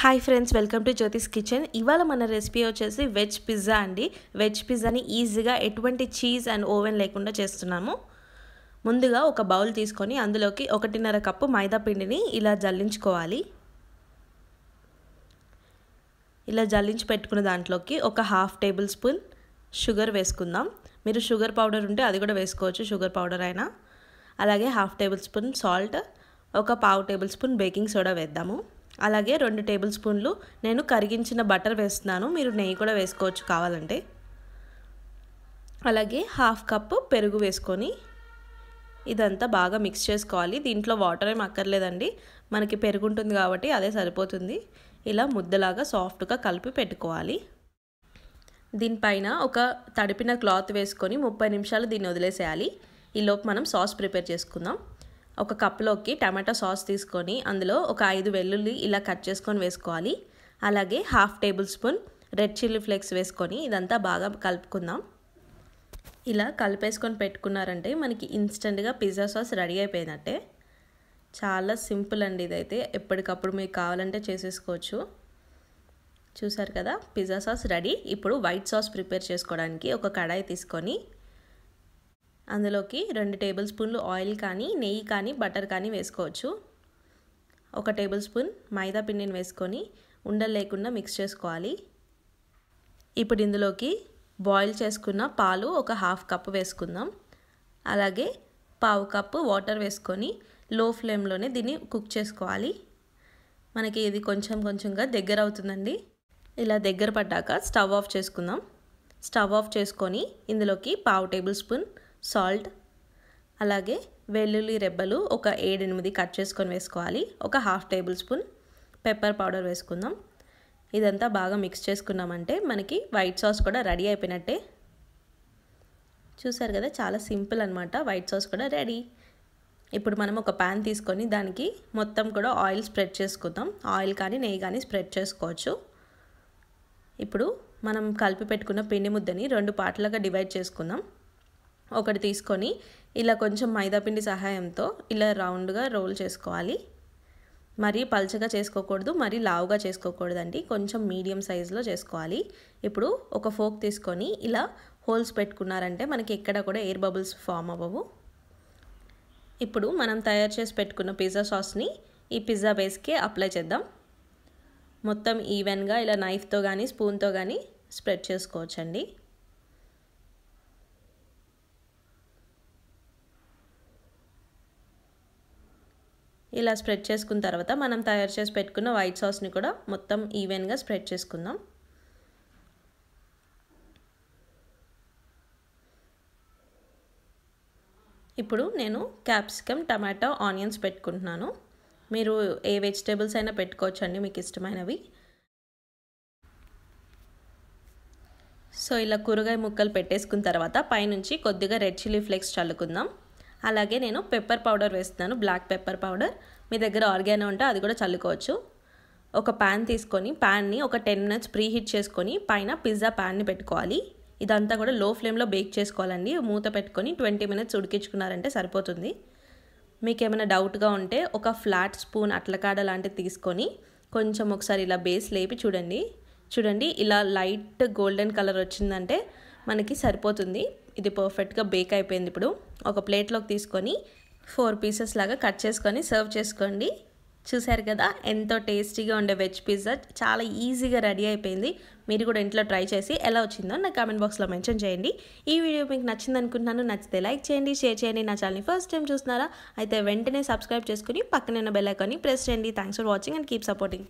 hi friends welcome to Jyothi's kitchen ఇవాళ మన recipe వచ్చేసి వెజ్ పిజ్జా అండి వెజ్ పిజ్జాని ఈజీగా ఎటువంటి చీజ్ అండ్ ఓవెన్ లేకుండా చేస్తున్నాము ముందుగా ఒక బౌల్ తీసుకొని అందులోకి ఒకటిన్నర కప్పు మైదా పిండిని ఇలా జల్లించుకోవాలి ఇలా జల్లించి పెట్టుకున్న దాంట్లోకి ఒక హాఫ్ టేబుల్ స్పూన్ షుగర్ వేసుకుందాం మీరు షుగర్ పౌడర్ ఉంటే అది కూడా వేసుకోవచ్చు షుగర్ పౌడర్ అయినా అలాగే హాఫ్ టేబుల్ స్పూన్ సాల్ట్ ఒక పావు టేబుల్ స్పూన్ బేకింగ్ సోడా వేద్దాము అలాగే రెండు టేబుల్ స్పూన్లు నేను కరిగించిన బటర్ వేస్తున్నాను మీరు నెయ్యి కూడా వేసుకోవచ్చు కావాలంటే అలాగే హాఫ్ కప్పు పెరుగు వేసుకొని ఇదంతా బాగా మిక్స్ చేసుకోవాలి దీంట్లో వాటర్ ఏం అక్కర్లేదండి మనకి పెరుగుంటుంది కాబట్టి అదే సరిపోతుంది ఇలా ముద్దలాగా సాఫ్ట్గా కలిపి పెట్టుకోవాలి దీనిపైన ఒక తడిపిన క్లాత్ వేసుకొని ముప్పై నిమిషాలు దీన్ని వదిలేసేయాలి ఈలోపు మనం సాస్ ప్రిపేర్ చేసుకుందాం ఒక కప్లోకి టమాటా సాస్ తీసుకొని అందులో ఒక ఐదు వెల్లుల్లి ఇలా కట్ చేసుకొని వేసుకోవాలి అలాగే half tablespoon red chilli flakes వేసుకొని ఇదంతా బాగా కలుపుకుందాం ఇలా కలిపేసుకొని పెట్టుకున్నారంటే మనకి ఇన్స్టెంట్గా పిజ్జా సాస్ రెడీ అయిపోయిందంటే చాలా సింపుల్ అండి ఇదైతే ఎప్పటికప్పుడు మీకు కావాలంటే చేసేసుకోవచ్చు చూసారు కదా పిజ్జా సాస్ రెడీ ఇప్పుడు వైట్ సాస్ ప్రిపేర్ చేసుకోవడానికి ఒక కడాయి తీసుకొని అందులోకి రెండు టేబుల్ స్పూన్లు ఆయిల్ కానీ నెయ్యి కానీ బటర్ కానీ వేసుకోవచ్చు ఒక టేబుల్ స్పూన్ మైదా పిండిని వేసుకొని ఉండలు లేకుండా మిక్స్ చేసుకోవాలి ఇప్పుడు ఇందులోకి బాయిల్ చేసుకున్న పాలు ఒక హాఫ్ కప్ వేసుకుందాం అలాగే పావు కప్పు వాటర్ వేసుకొని లో ఫ్లేమ్లోనే దీన్ని కుక్ చేసుకోవాలి మనకి ఇది కొంచెం కొంచెంగా దగ్గర అవుతుందండి ఇలా దగ్గర పడ్డాక స్టవ్ ఆఫ్ చేసుకుందాం స్టవ్ ఆఫ్ చేసుకొని ఇందులోకి పావు టేబుల్ స్పూన్ సాల్ట్ అలాగే వెల్లుల్లి రెబ్బలు ఒక ఏడెనిమిది కట్ చేసుకొని వేసుకోవాలి ఒక half tablespoon pepper powder వేసుకుందాం ఇదంతా బాగా మిక్స్ చేసుకున్నామంటే మనకి వైట్ సాస్ కూడా రెడీ అయిపోయినట్టే చూసారు కదా చాలా సింపుల్ అనమాట వైట్ సాస్ కూడా రెడీ ఇప్పుడు మనం ఒక ప్యాన్ తీసుకొని దానికి మొత్తం కూడా ఆయిల్ స్ప్రెడ్ చేసుకుందాం ఆయిల్ కానీ నెయ్యి కానీ స్ప్రెడ్ చేసుకోవచ్చు ఇప్పుడు మనం కలిపి పెట్టుకున్న పిండి ముద్దని రెండు పార్ట్లుగా డివైడ్ చేసుకుందాం ఒకటి తీసుకొని ఇలా కొంచెం మైదాపిండి సహాయంతో ఇలా రౌండ్గా రోల్ చేసుకోవాలి మరీ పల్చగా చేసుకోకూడదు మరీ లావుగా చేసుకోకూడదండి కొంచెం మీడియం సైజులో చేసుకోవాలి ఇప్పుడు ఒక ఫోక్ తీసుకొని ఇలా హోల్స్ పెట్టుకున్నారంటే మనకి ఎక్కడ కూడా ఎయిర్ బబుల్స్ ఫామ్ అవ్వవు ఇప్పుడు మనం తయారు చేసి పెట్టుకున్న పిజ్జా సాస్ని ఈ పిజ్జా బేస్కి అప్లై చేద్దాం మొత్తం ఈవెన్గా ఇలా నైఫ్తో కానీ స్పూన్తో కానీ స్ప్రెడ్ చేసుకోవచ్చండి ఇలా స్ప్రెడ్ చేసుకున్న తర్వాత మనం తయారు చేసి పెట్టుకున్న వైట్ సాస్ని కూడా మొత్తం ఈవెన్గా స్ప్రెడ్ చేసుకుందాం ఇప్పుడు నేను క్యాప్సికమ్ టమాటో ఆనియన్స్ పెట్టుకుంటున్నాను మీరు ఏ వెజిటేబుల్స్ అయినా పెట్టుకోవచ్చు అండి మీకు ఇష్టమైనవి సో ఇలా కూరగాయ ముక్కలు పెట్టేసుకున్న తర్వాత పైనుంచి కొద్దిగా రెడ్ చిల్లీ ఫ్లేక్స్ చల్లుకుందాం అలాగే నేను పెప్పర్ పౌడర్ వేస్తున్నాను బ్లాక్ పెప్పర్ పౌడర్ మీ దగ్గర ఆర్గానో ఉంటే అది కూడా చల్లుకోవచ్చు ఒక ప్యాన్ తీసుకొని ప్యాన్ని ఒక టెన్ మినిట్స్ ప్రీ హీట్ చేసుకొని పైన పిజ్జా ప్యాన్ని పెట్టుకోవాలి ఇదంతా కూడా లో ఫ్లేమ్లో బేక్ చేసుకోవాలండి మూత పెట్టుకొని ట్వంటీ మినిట్స్ ఉడికించుకున్నారంటే సరిపోతుంది మీకు ఏమైనా డౌట్గా ఉంటే ఒక ఫ్లాట్ స్పూన్ అట్లకాడ లాంటిది తీసుకొని కొంచెం ఒకసారి ఇలా బేస్ లేపి చూడండి చూడండి ఇలా లైట్ గోల్డెన్ కలర్ వచ్చిందంటే మనకి సరిపోతుంది ఇది పర్ఫెక్ట్గా బేక్ అయిపోయింది ఇప్పుడు ఒక ప్లేట్లోకి తీసుకొని ఫోర్ పీసెస్ లాగా కట్ చేసుకొని సర్వ్ చేసుకోండి చూశారు కదా ఎంతో టేస్టీగా ఉండే వెజ్ పిజ్జా చాలా ఈజీగా రెడీ అయిపోయింది మీరు కూడా ఇంట్లో ట్రై చేసి ఎలా వచ్చిందో నా కామెంట్ బాక్స్లో మెన్షన్ చేయండి ఈ వీడియో మీకు నచ్చింది అనుకుంటున్నాను నచ్చితే లైక్ చేయండి షేర్ చేయండి నా ఛానల్ని ఫస్ట్ టైం చూస్తున్నారా అయితే వెంటనే సబ్స్క్రైబ్ చేసుకుని పక్కన బెల్ ఐకాన్ని ప్రెస్ చేయండి thanks for watching and keep supporting